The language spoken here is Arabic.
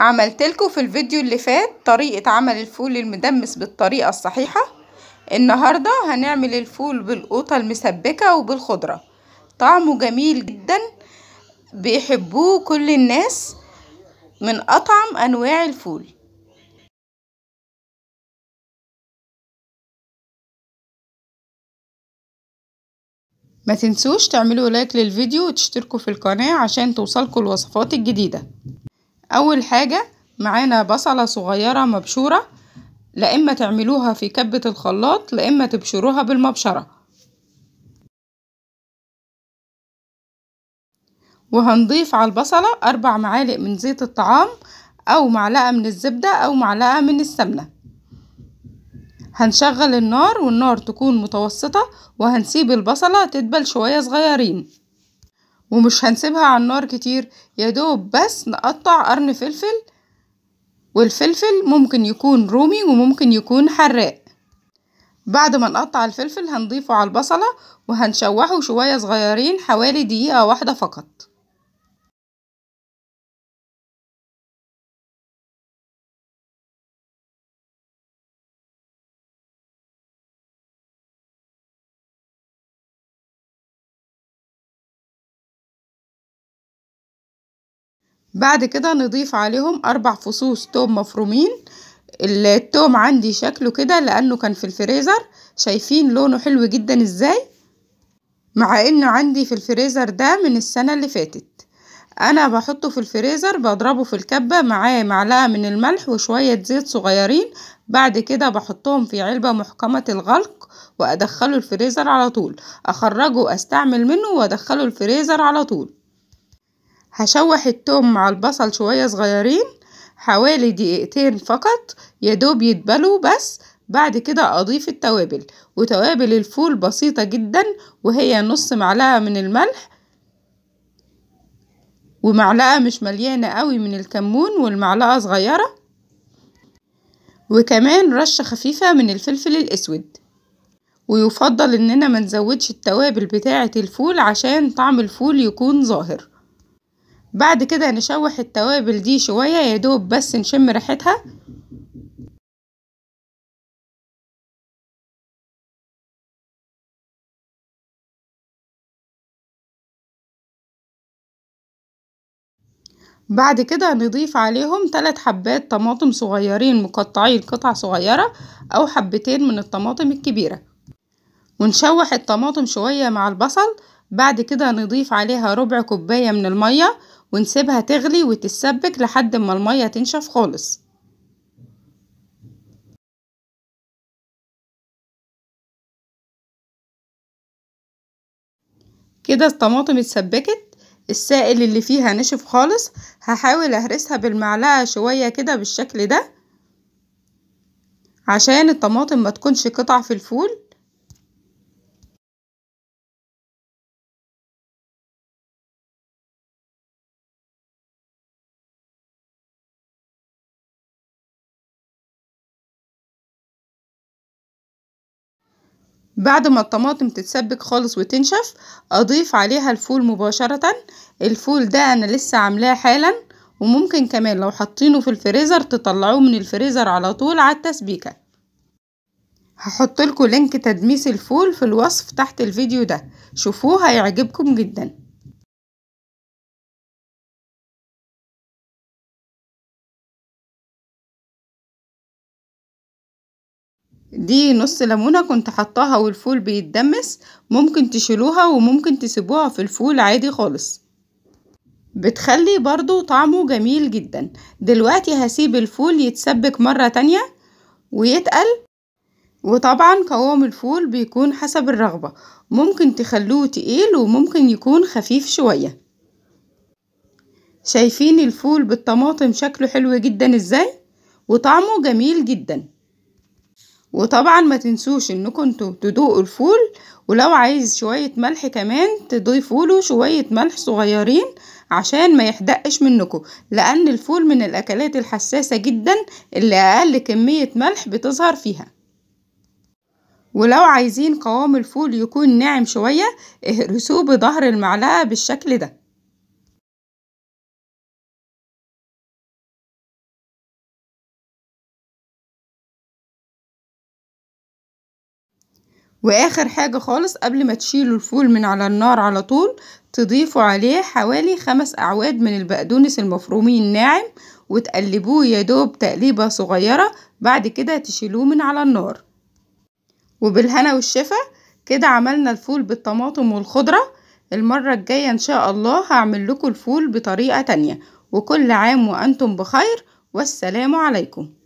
عملتلكوا في الفيديو اللي فات طريقة عمل الفول المدمس بالطريقة الصحيحة النهاردة هنعمل الفول بالقوطة المسبكة وبالخضرة طعمه جميل جدا بيحبوه كل الناس من أطعم أنواع الفول ما تنسوش تعملوا لايك للفيديو وتشتركوا في القناة عشان توصلكوا الوصفات الجديدة اول حاجة معانا بصلة صغيرة مبشورة لإما تعملوها في كبة الخلاط لإما تبشروها بالمبشرة وهنضيف على البصلة اربع معالق من زيت الطعام او معلقة من الزبدة او معلقة من السمنة هنشغل النار والنار تكون متوسطة وهنسيب البصلة تدبل شوية صغيرين ومش هنسيبها على النار كتير يا دوب بس نقطع قرن فلفل والفلفل ممكن يكون رومي وممكن يكون حراق بعد ما نقطع الفلفل هنضيفه على البصلة وهنشوحه شوية صغيرين حوالي دقيقة واحدة فقط بعد كده نضيف عليهم أربع فصوص توم مفرومين التوم عندي شكله كده لأنه كان في الفريزر شايفين لونه حلو جدا ازاي مع انه عندي في الفريزر ده من السنة اللي فاتت انا بحطه في الفريزر بضربه في الكبة معاه معلقة من الملح وشوية زيت صغيرين بعد كده بحطهم في علبة محكمة الغلق وادخله الفريزر على طول اخرجه استعمل منه وادخله الفريزر على طول هشوح التوم مع البصل شوية صغيرين حوالي دقيقتين فقط يدوب يتبلوا بس بعد كده أضيف التوابل وتوابل الفول بسيطة جدا وهي نص معلقة من الملح ومعلقة مش مليانة قوي من الكمون والمعلقة صغيرة وكمان رشة خفيفة من الفلفل الأسود ويفضل إننا منزودش التوابل بتاعة الفول عشان طعم الفول يكون ظاهر بعد كده نشوح التوابل دي شوية يدوب بس نشم ريحتها بعد كده نضيف عليهم ثلاث حبات طماطم صغيرين مقطعين قطع صغيرة أو حبتين من الطماطم الكبيرة ونشوح الطماطم شوية مع البصل بعد كده نضيف عليها ربع كوباية من المية ونسيبها تغلي وتتسبك لحد ما المية تنشف خالص كده الطماطم اتسبكت السائل اللي فيها نشف خالص هحاول اهرسها بالمعلقة شوية كده بالشكل ده عشان الطماطم ما تكونش قطع في الفول بعد ما الطماطم تتسبك خالص وتنشف اضيف عليها الفول مباشرة الفول ده انا لسه عاملاه حالا وممكن كمان لو حاطينه في الفريزر تطلعوه من الفريزر على طول على التسبيكة هحط لكم لينك تدميس الفول في الوصف تحت الفيديو ده شوفوه هيعجبكم جدا دي نص ليمونة كنت حطاها والفول بيتدمس ممكن تشيلوها وممكن تسيبوها في الفول عادي خالص بتخلي برضو طعمه جميل جدا دلوقتي هسيب الفول يتسبك مرة تانية ويتقل وطبعا قوام الفول بيكون حسب الرغبة ممكن تخلوه تقيل وممكن يكون خفيف شوية شايفين الفول بالطماطم شكله حلو جدا ازاي وطعمه جميل جدا وطبعا ما تنسوش انكم تدوقوا الفول ولو عايز شوية ملح كمان تضيفوا له شوية ملح صغيرين عشان ما يحدقش منكم لان الفول من الاكلات الحساسة جدا اللي اقل كمية ملح بتظهر فيها ولو عايزين قوام الفول يكون ناعم شوية اهرسوه بظهر المعلقة بالشكل ده واخر حاجة خالص قبل ما تشيلوا الفول من على النار على طول تضيفوا عليه حوالي خمس اعواد من البقدونس المفرومين ناعم وتقلبوه يا دوب تقليبة صغيرة بعد كده تشيلوه من على النار وبالهنا والشفا كده عملنا الفول بالطماطم والخضرة المرة الجاية ان شاء الله هعمل لكم الفول بطريقة تانية وكل عام وانتم بخير والسلام عليكم